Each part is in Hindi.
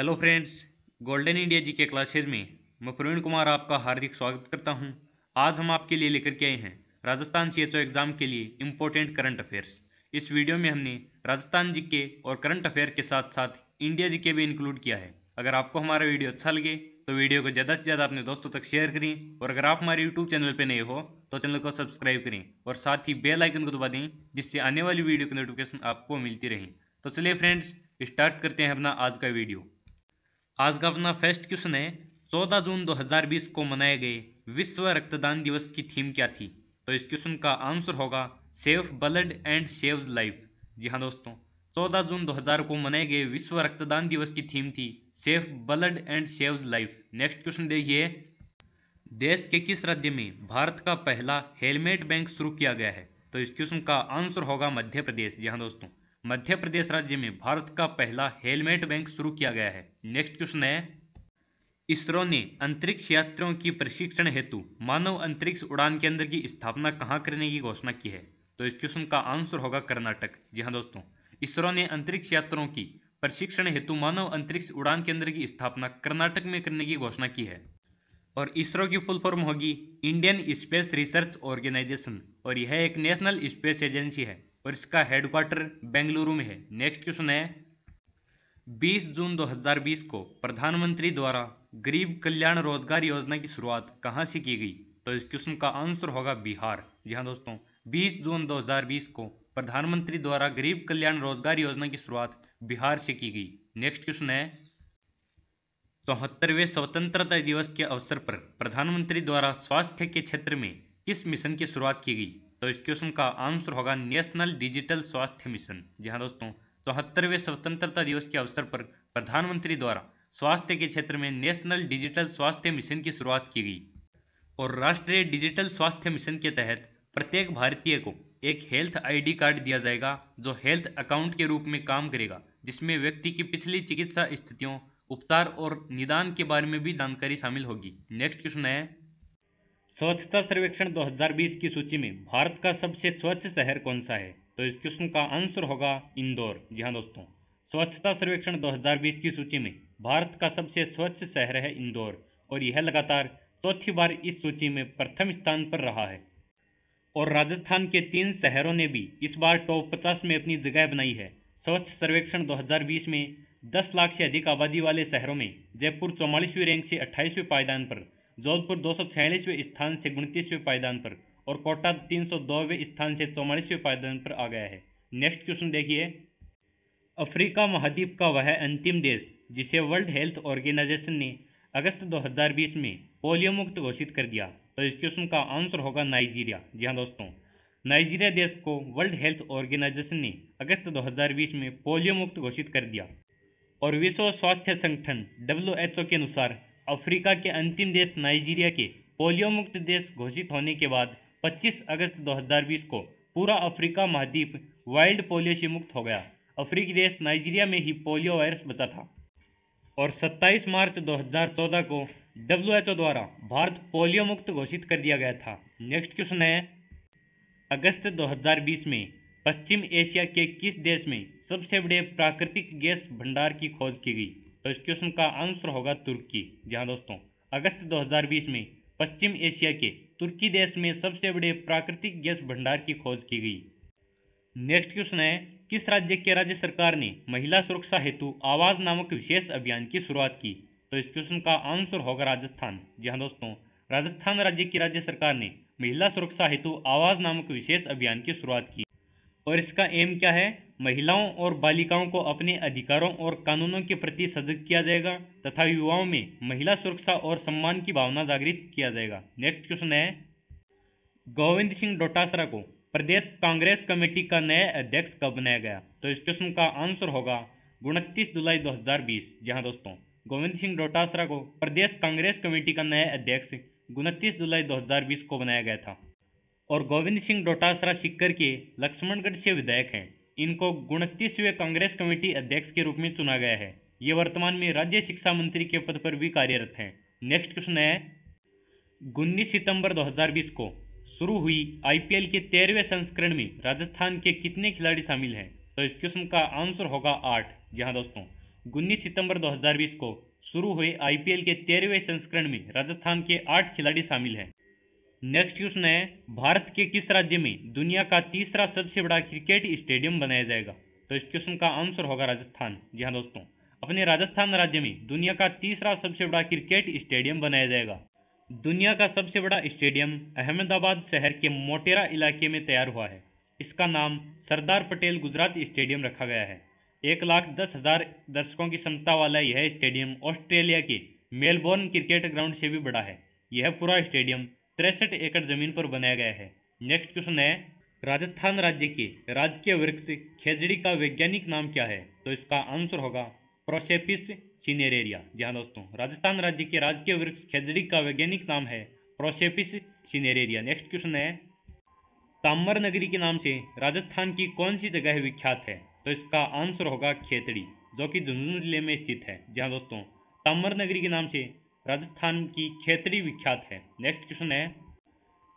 hello friends golden India G K classes में मैं प्रवीण कुमार आपका हार्दिक स्वागत करता हूं आज हम आपके लिए लेकर के आए हैं राजस्थान सी एग्ज़ाम के लिए इम्पोर्टेंट करंट अफेयर्स इस वीडियो में हमने राजस्थान जी के और करंट अफेयर के साथ साथ इंडिया जी के भी इंक्लूड किया है अगर आपको हमारा वीडियो अच्छा लगे तो वीडियो को ज़्यादा से ज़्यादा अपने दोस्तों तक शेयर करें और अगर आप हमारे यूट्यूब चैनल पर नए हो तो चैनल को सब्सक्राइब करें और साथ ही बेलाइकन को दबा दें जिससे आने वाली वीडियो की नोटिफिकेशन आपको मिलती रहें तो चलिए फ्रेंड्स स्टार्ट करते हैं अपना आज का वीडियो आज का अपना फर्स्ट क्वेश्चन है 14 जून 2020 को मनाए गए विश्व रक्तदान दिवस की थीम क्या थी तो इस क्वेश्चन का आंसर होगा save blood and saves life जी हाँ दोस्तों 14 जून 2000 को मनाए गए विश्व रक्तदान दिवस की थीम थी safe blood and saves life next question देखिए देश के किस राज्य में भारत का पहला हेलमेट बैंक शुरू किया गया है तो इस क्वेश्चन का आंसर होगा मध्य प्रदेश जी हाँ दोस्तों मध्य प्रदेश राज्य में भारत का पहला हेलमेट बैंक शुरू किया गया है नेक्स्ट क्वेश्चन है इसरो ने अंतरिक्ष यात्रियों की प्रशिक्षण हेतु मानव अंतरिक्ष उड़ान केंद्र की स्थापना कहाँ करने की घोषणा की है तो इस क्वेश्चन का आंसर होगा कर्नाटक जी हाँ दोस्तों इसरो ने अंतरिक्ष यात्रियों की प्रशिक्षण हेतु मानव अंतरिक्ष उड़ान केंद्र की स्थापना कर्नाटक में करने की घोषणा की है और इसरो की फुल फॉर्म होगी इंडियन स्पेस रिसर्च ऑर्गेनाइजेशन और यह एक नेशनल स्पेस एजेंसी है और इसका हेडक्वार्टर बेंगलुरु में है नेक्स्ट क्वेश्चन है 20 जून 2020 को प्रधानमंत्री द्वारा गरीब कल्याण रोजगार योजना की शुरुआत कहाँ से की गई तो इस क्वेश्चन का आंसर होगा बिहार जी हाँ दोस्तों 20 जून 2020 को प्रधानमंत्री द्वारा गरीब कल्याण रोजगार योजना की शुरुआत बिहार से की गई नेक्स्ट क्वेश्चन है चौहत्तरवें तो स्वतंत्रता दिवस के अवसर पर प्रधानमंत्री द्वारा स्वास्थ्य के क्षेत्र में किस मिशन की शुरुआत की गई तो इस क्वेश्चन का आंसर होगा नेशनल डिजिटल स्वास्थ्य मिशन जी हाँ दोस्तों चौहत्तरवें तो स्वतंत्रता दिवस के अवसर पर प्रधानमंत्री द्वारा स्वास्थ्य के क्षेत्र में नेशनल डिजिटल स्वास्थ्य मिशन की शुरुआत की गई और राष्ट्रीय डिजिटल स्वास्थ्य मिशन के तहत प्रत्येक भारतीय को एक हेल्थ आईडी कार्ड दिया जाएगा जो हेल्थ अकाउंट के रूप में काम करेगा जिसमें व्यक्ति की पिछली चिकित्सा स्थितियों उपचार और निदान के बारे में भी जानकारी शामिल होगी नेक्स्ट क्वेश्चन है स्वच्छता सर्वेक्षण 2020 की सूची में भारत का सबसे स्वच्छ शहर कौन सा है तो इस क्वेश्चन का आंसर होगा इंदौर जी हाँ दोस्तों स्वच्छता सर्वेक्षण 2020 की सूची में भारत का सबसे स्वच्छ शहर है इंदौर और यह लगातार चौथी बार इस सूची में प्रथम स्थान पर रहा है और राजस्थान के तीन शहरों ने भी इस बार टॉप पचास में अपनी जगह बनाई है स्वच्छ सर्वेक्षण दो में दस लाख से अधिक आबादी वाले शहरों में जयपुर चौवालीसवीं रैंक से अट्ठाईसवें पायदान पर जोधपुर दो स्थान से उनतीसवें पायदान पर और कोटा तीन वें स्थान से चौवालीसवें पायदान पर आ गया है नेक्स्ट क्वेश्चन देखिए अफ्रीका महाद्वीप का वह अंतिम देश जिसे वर्ल्ड हेल्थ ऑर्गेनाइजेशन ने अगस्त 2020 में पोलियो मुक्त घोषित कर दिया तो इस क्वेश्चन का आंसर होगा नाइजीरिया जी हाँ दोस्तों नाइजीरिया देश को वर्ल्ड हेल्थ ऑर्गेनाइजेशन ने अगस्त 2020 में पोलियो मुक्त घोषित कर दिया और विश्व स्वास्थ्य संगठन डब्ल्यू के अनुसार अफ्रीका के अंतिम देश नाइजीरिया के पोलियो मुक्त देश घोषित होने के बाद 25 अगस्त 2020 को पूरा अफ्रीका महाद्वीप वाइल्ड पोलियो से मुक्त हो गया अफ्रीकी देश नाइजीरिया में ही पोलियो वायरस बचा था और 27 मार्च 2014 को डब्ल्यू द्वारा भारत पोलियो मुक्त घोषित कर दिया गया था नेक्स्ट क्वेश्चन है अगस्त 2020 में पश्चिम एशिया के किस देश में सबसे बड़े प्राकृतिक गैस भंडार की खोज की गई तो इस क्वेश्चन का आंसर होगा तुर्की जहाँ दोस्तों अगस्त 2020 में पश्चिम एशिया के तुर्की देश में सबसे बड़े प्राकृतिक गैस भंडार की खोज की गई नेक्स्ट क्वेश्चन है किस राज्य के राज्य सरकार ने महिला सुरक्षा हेतु आवाज नामक विशेष अभियान की शुरुआत की तो इस क्वेश्चन का आंसर होगा राजस्थान जी हाँ दोस्तों राजस्थान राज्य की राज्य सरकार ने महिला सुरक्षा हेतु आवाज नामक विशेष अभियान की शुरुआत की और इसका एम क्या है महिलाओं और बालिकाओं को अपने अधिकारों और कानूनों के प्रति सजग किया जाएगा तथा युवाओं में महिला सुरक्षा और सम्मान की भावना जागृत किया जाएगा नेक्स्ट क्वेश्चन है गोविंद सिंह डोटासरा को प्रदेश कांग्रेस कमेटी का नया अध्यक्ष कब बनाया गया तो इस क्वेश्चन का आंसर होगा उनतीस जुलाई 2020 हाँ दोस्तों गोविंद सिंह डोटासरा को प्रदेश कांग्रेस कमेटी का नया अध्यक्ष उनतीस जुलाई 2020 को बनाया गया था और गोविंद सिंह डोटासरा सिक्कर के लक्ष्मणगढ़ से विधायक हैं इनको उनतीसवें कांग्रेस कमेटी अध्यक्ष के रूप में चुना गया है ये वर्तमान में राज्य शिक्षा मंत्री के पद पर भी कार्यरत हैं नेक्स्ट क्वेश्चन है उन्नीस सितंबर 2020 को शुरू हुई आईपीएल के तेरहवें संस्करण में राजस्थान के कितने खिलाड़ी शामिल हैं तो इस क्वेश्चन का आंसर होगा आठ जी हाँ दोस्तों उन्नीस सितंबर 2020 को शुरू हुए आईपीएल के तेरहवें संस्करण में राजस्थान के आठ खिलाड़ी शामिल हैं नेक्स्ट क्वेश्चन है भारत के किस राज्य में दुनिया का तीसरा सबसे बड़ा क्रिकेट स्टेडियम बनाया जाएगा तो इस क्वेश्चन का आंसर होगा राजस्थान जी हाँ दोस्तों अपने राजस्थान राज्य में दुनिया का तीसरा सबसे बड़ा क्रिकेट स्टेडियम बनाया जाएगा दुनिया का सबसे बड़ा स्टेडियम अहमदाबाद शहर के मोटेरा इलाके में तैयार हुआ है इसका नाम सरदार पटेल गुजरात स्टेडियम रखा गया है एक लाख दस हजार दर्शकों की क्षमता वाला यह स्टेडियम ऑस्ट्रेलिया के मेलबोर्न क्रिकेट ग्राउंड से भी बड़ा है यह पूरा स्टेडियम तिरसठ एकड़ जमीन पर बनाया गया है नेक्स्ट क्वेश्चन है राजस्थान राज्य के राजकीय वृक्ष खेजड़ी का वैज्ञानिक नाम क्या है तो इसका आंसर होगा प्रोसेपिस चिनेरेरिया ध्यान दोस्तों राजस्थान राज्य के राजकीय वृक्ष खेजड़ी का वैज्ञानिक नाम है प्रोसेपिस चिनेरेरिया नेक्स्ट क्वेश्चन है ताम्बर नगरी के नाम से राजस्थान की कौन सी जगह विख्यात है तो इसका आंसर होगा खेतड़ी जो कि झुंझुनू जिले में स्थित है जहाँ दोस्तों ताम्बर नगरी के नाम से राजस्थान की खेतरी विख्यात है नेक्स्ट क्वेश्चन है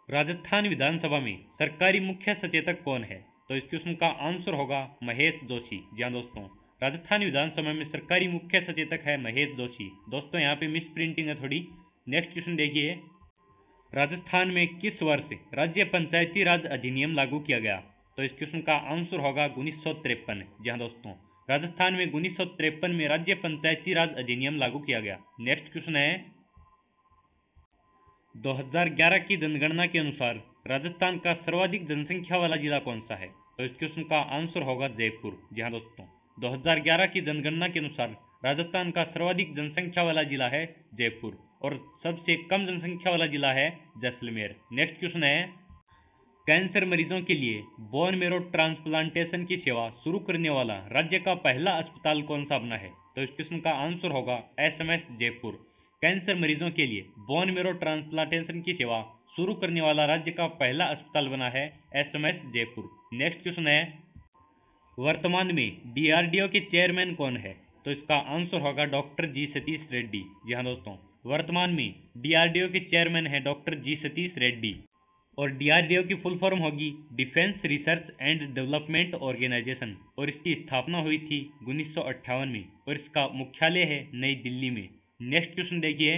राजस्थान विधानसभा में सरकारी मुख्य सचेतक कौन है तो इस क्वेश्चन का आंसर होगा महेश जोशी जी हाँ दोस्तों राजस्थान विधानसभा में सरकारी मुख्य सचेतक है महेश जोशी दोस्तों यहाँ पे मिस प्रिंटिंग है थोड़ी नेक्स्ट क्वेश्चन देखिए राजस्थान में किस वर्ष राज्य पंचायती राज अधिनियम लागू किया गया तो इस क्वेश्चन का आंसर होगा उन्नीस सौ जी हाँ दोस्तों राजस्थान में उन्नीस में राज्य पंचायती राज अधिनियम लागू किया गया नेक्स्ट क्वेश्चन है 2011 की जनगणना के अनुसार राजस्थान का सर्वाधिक जनसंख्या वाला जिला कौन सा है तो इस क्वेश्चन का आंसर होगा जयपुर जी हाँ दोस्तों 2011 की जनगणना के अनुसार राजस्थान का सर्वाधिक जनसंख्या वाला जिला है जयपुर और सबसे कम जनसंख्या वाला जिला है जैसलमेर नेक्स्ट क्वेश्चन है कैंसर मरीजों के लिए बोन मेरो ट्रांसप्लांटेशन की सेवा शुरू करने वाला राज्य का पहला अस्पताल कौन सा बना है तो इस क्वेश्चन का आंसर होगा एसएमएस जयपुर कैंसर मरीजों के लिए बोन मेरो ट्रांसप्लांटेशन की सेवा शुरू करने वाला राज्य का पहला अस्पताल बना है एसएमएस जयपुर नेक्स्ट क्वेश्चन है वर्तमान में डीआरडीओ के चेयरमैन कौन है तो इसका आंसर होगा डॉक्टर जी सतीश रेड्डी जी हाँ दोस्तों वर्तमान में डीआरडीओ के चेयरमैन है डॉक्टर जी सतीश रेड्डी और डीआरडीओ की फुल फॉर्म होगी defence research and development organisation और इसकी स्थापना हुई थी उन्नीस में और इसका मुख्यालय है नई दिल्ली में नेक्स्ट क्वेश्चन देखिए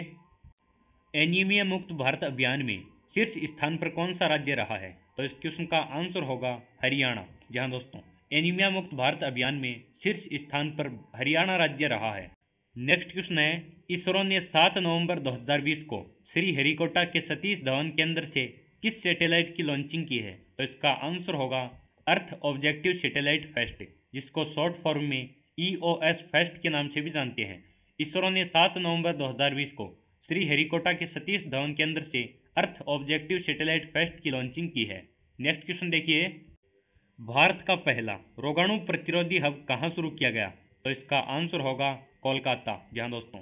एनीमिया मुक्त भारत अभियान में शीर्ष स्थान पर कौन सा राज्य रहा है तो इस क्वेश्चन का आंसर होगा हरियाणा जहाँ दोस्तों एनीमिया मुक्त भारत अभियान में शीर्ष स्थान पर हरियाणा राज्य रहा है नेक्स्ट क्वेश्चन है इसरो ने 7 नवंबर 2020 को श्री हरिकोटा के सतीश धवन केंद्र से किस सैटेलाइट की लॉन्चिंग की है तो इसका आंसर होगा अर्थ ऑब्जेक्टिव सैटेलाइट फेस्ट जिसको शॉर्ट फॉर्म में ई ओ एस फेस्ट के नाम से भी जानते हैं इसरो ने 7 नवंबर 2020 को श्री हेरिकोटा के सतीश धवन केंद्र से अर्थ ऑब्जेक्टिव सैटेलाइट फेस्ट की लॉन्चिंग की है नेक्स्ट क्वेश्चन देखिए भारत का पहला रोगाणु प्रतिरोधी हब कहाँ शुरू किया गया तो इसका आंसर होगा कोलकाता जहाँ दोस्तों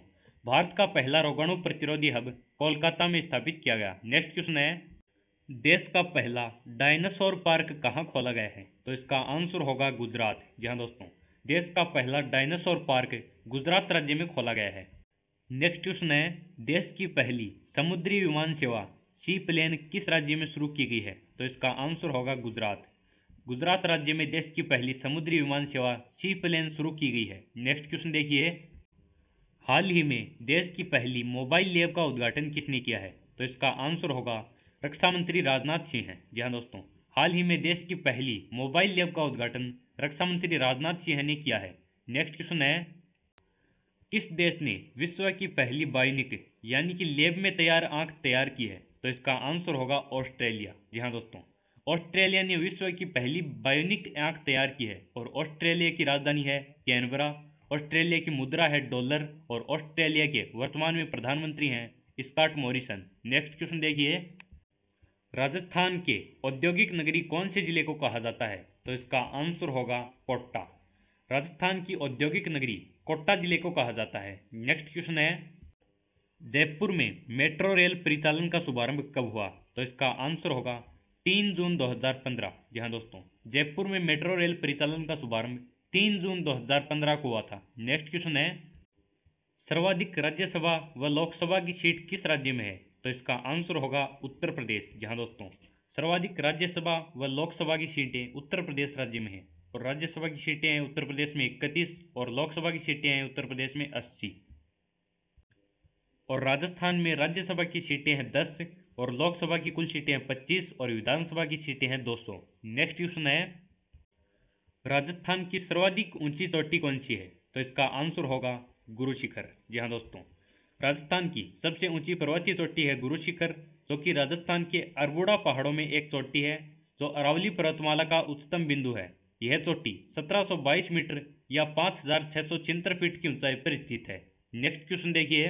भारत का पहला रोगाणु प्रतिरोधी हब कोलकाता में स्थापित किया गया नेक्स्ट क्वेश्चन है देश का पहला डायनासोर पार्क कहाँ खोला गया है तो इसका आंसर होगा गुजरात जी हाँ दोस्तों देश का पहला डायनासोर पार्क गुजरात राज्य में खोला गया है नेक्स्ट क्वेश्चन है देश की पहली समुद्री विमान सेवा सी प्लेन किस राज्य में शुरू की गई है तो इसका आंसर होगा गुजरात गुजरात राज्य में देश की पहली समुद्री विमान सेवा सी प्लेन शुरू की गई है नेक्स्ट क्वेश्चन देखिए हाल ही में देश की पहली मोबाइल लैब का उद्घाटन किसने किया है तो इसका आंसर होगा रक्षा मंत्री राजनाथ सिंह हैं जी हाँ दोस्तों हाल ही में देश की पहली मोबाइल लैब का उद्घाटन रक्षा मंत्री राजनाथ सिंह ने किया है नेक्स्ट क्वेश्चन है किस देश ने विश्व की पहली बायोनिक यानी कि लेब में तैयार आंख तैयार की है तो इसका आंसर होगा ऑस्ट्रेलिया जी हाँ दोस्तों ऑस्ट्रेलिया ने विश्व की पहली बायोनिक आंख तैयार की है और ऑस्ट्रेलिया की राजधानी है कैनबरा ऑस्ट्रेलिया की मुद्रा है डॉलर और ऑस्ट्रेलिया के वर्तमान में प्रधानमंत्री हैं स्कॉट मॉरिसन नेक्स्ट क्वेश्चन देखिए राजस्थान के औद्योगिक नगरी कौन से जिले को कहा जाता है तो इसका आंसर होगा कोटा राजस्थान की औद्योगिक नगरी कोटा जिले को कहा जाता है नेक्स्ट क्वेश्चन है जयपुर में मेट्रो रेल परिचालन का शुभारंभ कब हुआ तो इसका आंसर होगा तीन जून 2015 जी हाँ दोस्तों जयपुर में मेट्रो रेल परिचालन का शुभारंभ तीन जून 2015 को हुआ था नेक्स्ट क्वेश्चन है सर्वाधिक राज्यसभा व लोकसभा की सीट किस राज्य में है तो इसका आंसर होगा उत्तर प्रदेश जहां दोस्तों सर्वाधिक राज्यसभा व लोकसभा की सीटें उत्तर प्रदेश राज्य में हैं और राज्यसभा की सीटें हैं उत्तर प्रदेश में इकतीस और लोकसभा की सीटें हैं उत्तर प्रदेश में अस्सी और राजस्थान में राज्यसभा की सीटें हैं दस और लोकसभा की कुल सीटें हैं पच्चीस और विधानसभा की सीटें हैं दो सौ नेक्स्ट क्वेश्चन है राजस्थान की सर्वाधिक ऊंची चोटी कौन सी है तो इसका आंसर होगा गुरुशिखर जी हाँ दोस्तों राजस्थान की सबसे ऊंची पर्वतीय चोटी है गुरु शिखर जो कि राजस्थान के अरबुड़ा पहाड़ों में एक चोटी है जो अरावली पर्वतमाला का उच्चतम बिंदु है यह चोटी 1722 मीटर या पाँच फीट की ऊंचाई पर स्थित है नेक्स्ट क्वेश्चन देखिए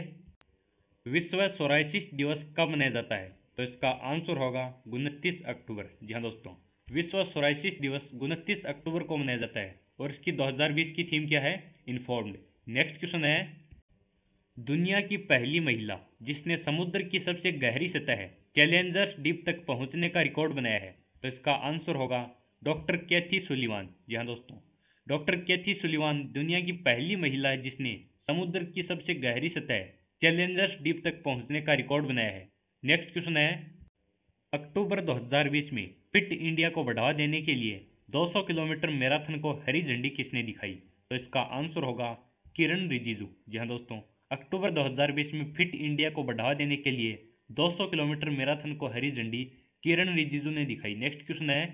विश्व सोराइसिस दिवस कब मनाया जाता है तो इसका आंसर होगा उनतीस अक्टूबर जी हाँ दोस्तों विश्व सोराइसिस दिवस उनतीस अक्टूबर को मनाया जाता है और इसकी 2020 की थीम क्या है इन्फॉर्म्ड नेक्स्ट क्वेश्चन है दुनिया की पहली महिला जिसने समुद्र की सबसे गहरी सतह चैलेंजर्स डीप तक पहुंचने का रिकॉर्ड बनाया है तो इसका आंसर होगा डॉक्टर कैथी सुलिवान जी हाँ दोस्तों डॉक्टर कैथी सुलिवान दुनिया की पहली महिला है जिसने समुद्र की सबसे गहरी सतह चैलेंजर्स डीप तक पहुंचने का रिकॉर्ड बनाया है नेक्स्ट क्वेश्चन है अक्टूबर 2020 में फिट इंडिया को बढ़ावा देने के लिए 200 किलोमीटर मैराथन को हरी झंडी किसने दिखाई तो इसका आंसर होगा किरण रिजिजू जी हाँ दोस्तों अक्टूबर 2020 में फिट इंडिया को बढ़ावा देने के लिए 200 किलोमीटर मैराथन को हरी झंडी किरण रिजिजू ने दिखाई नेक्स्ट क्वेश्चन है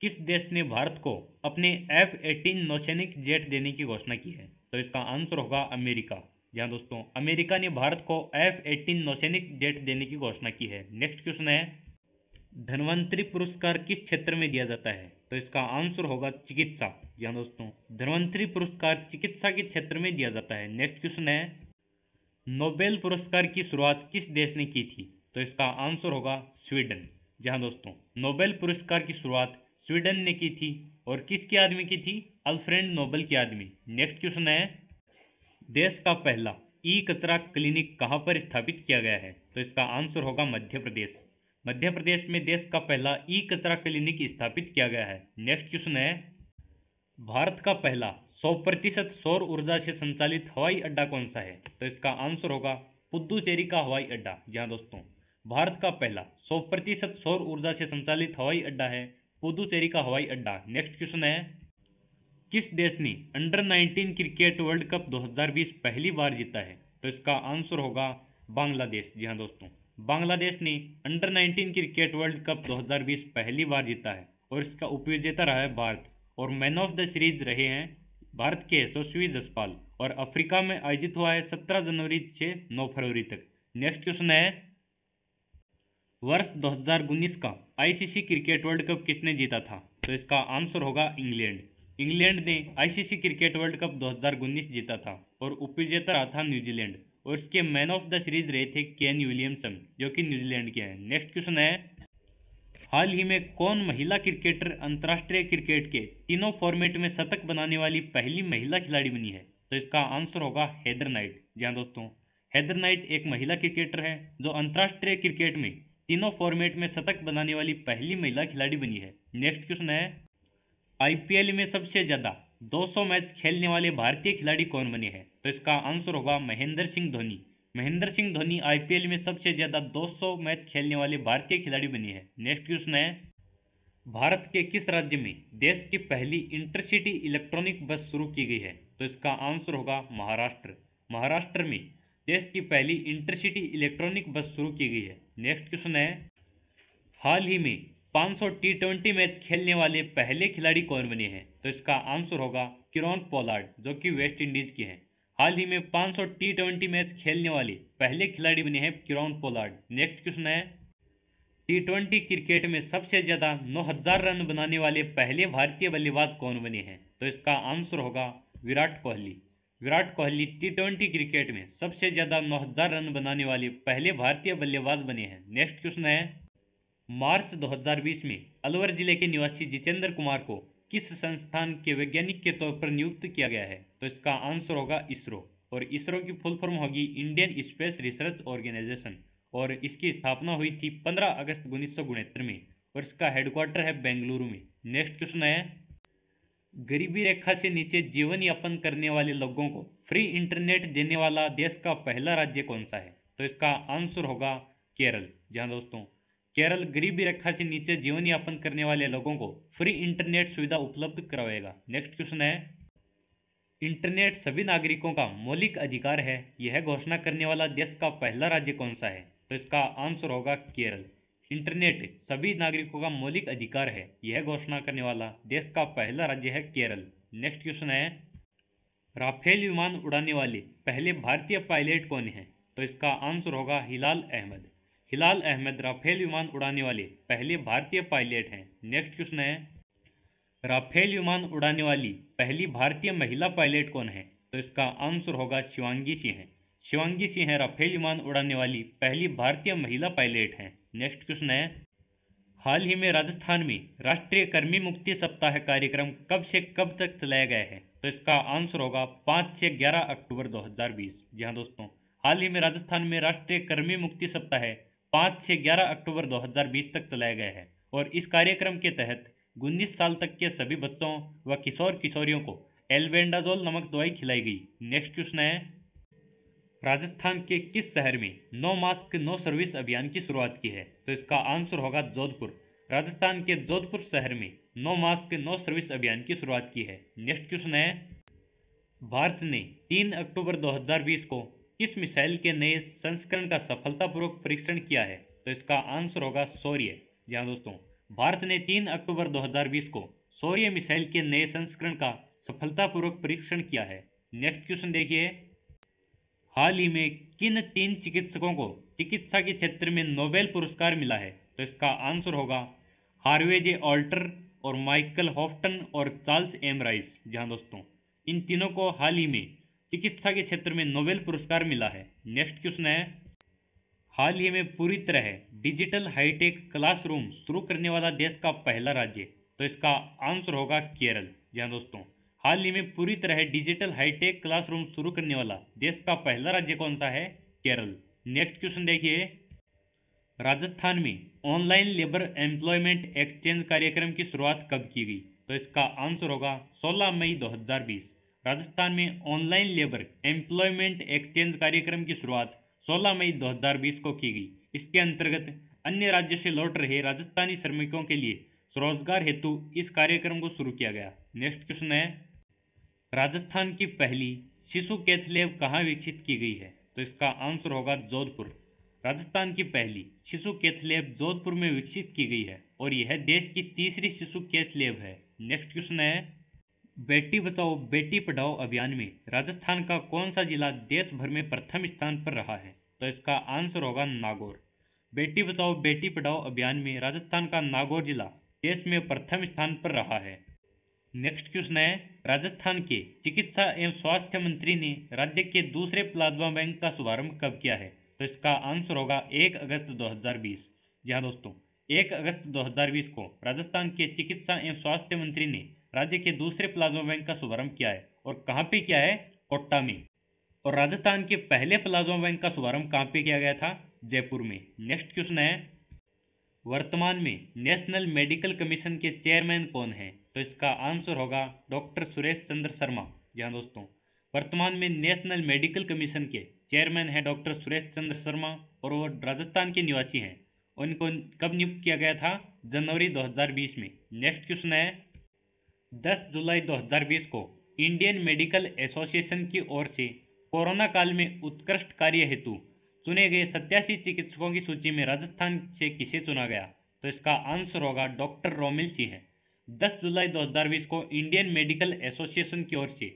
किस देश ने भारत को अपने एफ एटीन नौसैनिक जेट देने की घोषणा की है तो इसका आंसर होगा अमेरिका यहाँ दोस्तों अमेरिका ने भारत को एफ एटीन नौसैनिक जेट देने की घोषणा की है नेक्स्ट क्वेश्चन है धनवंतरी पुरस्कार किस क्षेत्र में दिया जाता है तो इसका आंसर होगा चिकित्सा जी हाँ दोस्तों धनवंतरी पुरस्कार चिकित्सा के क्षेत्र में दिया जाता है नेक्स्ट क्वेश्चन है नोबेल पुरस्कार की शुरुआत किस देश ने की थी तो इसका आंसर होगा स्वीडन जी हाँ दोस्तों नोबेल पुरस्कार की शुरुआत स्वीडन ने की थी और किसके आदमी की थी अल्फ्रेंड नोबेल की आदमी नेक्स्ट क्वेश्चन है देश का पहला ई कचरा क्लिनिक कहाँ पर स्थापित किया गया है तो इसका आंसर होगा मध्य प्रदेश मध्य प्रदेश में देश का पहला ई कचरा क्लिनिक स्थापित किया गया है नेक्स्ट क्वेश्चन है भारत का पहला 100 प्रतिशत सौर ऊर्जा से संचालित हवाई अड्डा कौन सा है तो इसका आंसर होगा पुद्दुचेरी का हवाई अड्डा जी हाँ दोस्तों भारत का पहला 100 प्रतिशत सौर ऊर्जा से संचालित हवाई अड्डा है पुदुचेरी का हवाई अड्डा नेक्स्ट क्वेश्चन है किस देश ने अंडर 19 क्रिकेट वर्ल्ड कप 2020 पहली बार जीता है तो इसका आंसर होगा बांग्लादेश जी हाँ दोस्तों बांग्लादेश ने अंडर 19 क्रिकेट वर्ल्ड कप 2020 पहली बार जीता है और इसका उपविजेता रहा है भारत और मैन ऑफ द सीरीज रहे हैं भारत के यशस्वी जसपाल और अफ्रीका में आयोजित हुआ है 17 जनवरी से 9 फरवरी तक नेक्स्ट क्वेश्चन है वर्ष दो का आईसीसी क्रिकेट वर्ल्ड कप किसने जीता था तो इसका आंसर होगा इंग्लैंड इंग्लैंड ने आईसीसी क्रिकेट वर्ल्ड कप 2019 जीता था और उपविजेता रहा था न्यूजीलैंड और इसके मैन ऑफ द सीरीज रहे थे केन विलियमसन जो कि न्यूजीलैंड के हैं नेक्स्ट क्वेश्चन है हाल ही में कौन महिला क्रिकेटर अंतर्राष्ट्रीय क्रिकेट के तीनों फॉर्मेट में शतक बनाने वाली पहली महिला खिलाड़ी बनी है तो इसका आंसर होगा हैदर नाइट जी हाँ दोस्तों हैदर नाइट एक महिला क्रिकेटर है जो अंतर्राष्ट्रीय क्रिकेट में तीनों फॉर्मेट में शतक बनाने वाली पहली महिला खिलाड़ी बनी है नेक्स्ट क्वेश्चन है आईपीएल में सबसे ज़्यादा 200 मैच खेलने वाले भारतीय खिलाड़ी कौन बने हैं तो इसका आंसर होगा महेंद्र सिंह धोनी महेंद्र सिंह धोनी आईपीएल में सबसे ज्यादा 200 मैच खेलने वाले भारतीय खिलाड़ी बने हैं नेक्स्ट क्वेश्चन है भारत के किस राज्य में देश की पहली इंटरसिटी इलेक्ट्रॉनिक बस शुरू की गई है तो इसका आंसर होगा महाराष्ट्र महाराष्ट्र में देश की पहली इंटरसिटी इलेक्ट्रॉनिक बस शुरू की गई है नेक्स्ट क्वेश्चन है हाल ही में 500 टी मैच खेलने वाले पहले खिलाड़ी कौन बने हैं तो इसका आंसर होगा किरण पोलार्ड जो कि वेस्ट इंडीज के हैं हाल ही में 500 टी मैच खेलने वाले पहले खिलाड़ी बने हैं किरण पोलार्ड नेक्स्ट क्वेश्चन है टी क्रिकेट में सबसे ज्यादा 9000 रन बनाने वाले पहले भारतीय बल्लेबाज कौन बने हैं तो इसका आंसर होगा विराट कोहली विराट कोहली टी क्रिकेट में सबसे ज्यादा 9000 रन बनाने वाले पहले भारतीय बल्लेबाज बने हैं नेक्स्ट क्वेश्चन है मार्च 2020 में अलवर जिले के निवासी जितेंद्र कुमार को किस संस्थान के वैज्ञानिक के तौर पर नियुक्त किया गया है तो इसका आंसर होगा इसरो और इसरो की फुल फॉर्म होगी इंडियन स्पेस रिसर्च ऑर्गेनाइजेशन और इसकी स्थापना हुई थी 15 अगस्त उन्नीस में और इसका हेडक्वार्टर है बेंगलुरु में नेक्स्ट क्वेश्चन है गरीबी रेखा से नीचे जीवन यापन करने वाले लोगों को फ्री इंटरनेट देने वाला देश का पहला राज्य कौन सा है तो इसका आंसर होगा केरल जहां दोस्तों केरल गरीबी रेखा से नीचे जीवन यापन करने वाले लोगों को फ्री इंटरनेट सुविधा उपलब्ध करवाएगा नेक्स्ट क्वेश्चन है इंटरनेट सभी नागरिकों का मौलिक अधिकार है यह घोषणा करने वाला देश का पहला राज्य कौन सा है तो इसका आंसर होगा केरल इंटरनेट सभी नागरिकों का मौलिक अधिकार है यह घोषणा करने वाला देश का पहला राज्य है केरल नेक्स्ट क्वेश्चन है राफेल विमान उड़ाने वाले पहले भारतीय पायलट कौन है तो इसका आंसर होगा हिलाल अहमद हिलाल अहमद राफेल विमान उड़ाने वाले पहले भारतीय पायलट हैं नेक्स्ट क्वेश्चन है राफेल विमान उड़ाने वाली पहली भारतीय महिला पायलट कौन है तो इसका आंसर होगा शिवांगी सिंह शिवांगी सिंह राफेल विमान उड़ाने वाली पहली भारतीय महिला पायलट हैं नेक्स्ट क्वेश्चन है हाल ही में राजस्थान में राष्ट्रीय कर्मी मुक्ति सप्ताह कार्यक्रम कब से कब तक चलाया गया है तो इसका आंसर होगा 5 से 11 अक्टूबर 2020 जी हाँ दोस्तों हाल ही में राजस्थान में राष्ट्रीय कर्मी मुक्ति सप्ताह पाँच से ग्यारह अक्टूबर 2020 तक चलाए गए हैं और इस कार्यक्रम के तहत उन्नीस साल तक के सभी बच्चों व किशोर किशोरियों को एल्बेंडाजोल नमक दवाई खिलाई गई नेक्स्ट क्वेश्चन है राजस्थान के किस शहर में नो मास्क नो सर्विस अभियान की शुरुआत की है तो इसका आंसर होगा जोधपुर राजस्थान के जोधपुर शहर में नो मास्क नो सर्विस अभियान की शुरुआत की है नेक्स्ट क्वेश्चन है भारत ने 3 अक्टूबर 2020 को किस मिसाइल के नए संस्करण का सफलतापूर्वक परीक्षण किया है तो इसका आंसर होगा सौर्य जी हाँ दोस्तों भारत ने 3 अक्टूबर 2020 को सौर्य मिसाइल के नए संस्करण का सफलतापूर्वक परीक्षण किया है नेक्स्ट क्वेश्चन देखिए हाल ही में किन तीन चिकित्सकों को चिकित्सा के क्षेत्र में नोबेल पुरस्कार मिला है तो इसका आंसर होगा हार्वेजे ऑल्टर और माइकल हॉफ्टन और चार्ल्स एम राइस जहाँ दोस्तों इन तीनों को हाल ही में चिकित्सा के क्षेत्र में नोबेल पुरस्कार मिला है नेक्स्ट क्वेश्चन है हाल ही में पूरी तरह डिजिटल हाईटेक क्लासरूम शुरू करने वाला देश का पहला राज्य तो इसका आंसर होगा केरल जी हाँ दोस्तों हाल ही में पूरी तरह डिजिटल हाईटेक क्लासरूम शुरू करने वाला देश का पहला राज्य कौन सा है केरल नेक्स्ट क्वेश्चन देखिए राजस्थान में ऑनलाइन लेबर एम्प्लॉयमेंट एक्सचेंज कार्यक्रम की शुरुआत कब की गई तो इसका आंसर होगा 16 मई 2020 राजस्थान में ऑनलाइन लेबर एम्प्लॉयमेंट एक्सचेंज कार्यक्रम की शुरुआत 16 मई 2020 को की गई इसके अंतर्गत अन्य राज्य से लौट रहे राजस्थानी श्रमिकों के लिए स्वरोजगार हेतु इस कार्यक्रम को शुरू किया गया नेक्स्ट क्वेश्चन है राजस्थान की पहली शिशु कैथ लैब कहाँ विकसित की गई है तो इसका आंसर होगा जोधपुर राजस्थान की पहली शिशु कैथ लैब जोधपुर में विकसित की गई है और यह देश की तीसरी शिशु कैथ लैब है नेक्स्ट क्वेश्चन है बेटी बचाओ बेटी पढ़ाओ अभियान में राजस्थान का कौन सा जिला देश भर में प्रथम स्थान पर रहा है तो इसका आंसर होगा नागौर बेटी बचाओ बेटी पढ़ाओ अभियान में राजस्थान का नागौर जिला देश में प्रथम स्थान पर रहा है नेक्स्ट क्वेश्चन है राजस्थान के चिकित्सा एवं स्वास्थ्य मंत्री ने राज्य के दूसरे प्लाज्मा बैंक का शुभारंभ कब किया है तो इसका आंसर होगा एक अगस्त दो जी हाँ दोस्तों एक अगस्त 2020 को राजस्थान के चिकित्सा एवं स्वास्थ्य मंत्री ने राज्य के दूसरे प्लाज्मा बैंक का शुभारंभ किया है और कहाँ पे किया है कोटा में और राजस्थान के पहले प्लाज्मा बैंक का शुभारंभ कहाँ पे किया गया था जयपुर में नेक्स्ट क्वेश्चन है वर्तमान में नेशनल मेडिकल कमीशन के चेयरमैन कौन है तो इसका आंसर होगा डॉक्टर सुरेश चंद्र शर्मा यहाँ दोस्तों वर्तमान में नेशनल मेडिकल कमीशन के चेयरमैन हैं डॉक्टर सुरेश चंद्र शर्मा और वो राजस्थान के निवासी हैं उनको कब नियुक्त किया गया था जनवरी 2020 में नेक्स्ट क्वेश्चन है 10 जुलाई 2020 को इंडियन मेडिकल एसोसिएशन की ओर से कोरोना काल में उत्कृष्ट कार्य हेतु चुने गए सत्यासी चिकित्सकों की सूची में राजस्थान से किसे चुना गया तो इसका आंसर होगा डॉक्टर रोमिल सिंह 10 जुलाई 2020 को इंडियन मेडिकल एसोसिएशन की ओर से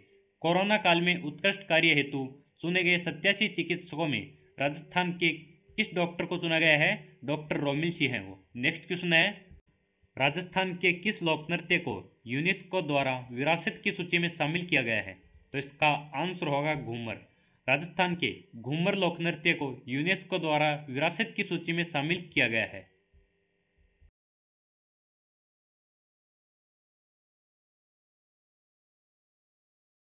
कोरोना काल में उत्कृष्ट कार्य हेतु चुने गए सत्यासी चिकित्सकों में राजस्थान के किस डॉक्टर को चुना गया है डॉक्टर रोमिल सिंह है वो नेक्स्ट क्वेश्चन है राजस्थान के किस लोक नृत्य को यूनेस्को द्वारा विरासत की सूची में शामिल किया गया है तो इसका आंसर होगा घूमर राजस्थान के घूमर लोक नृत्य को यूनेस्को द्वारा विरासत की सूची में शामिल किया गया है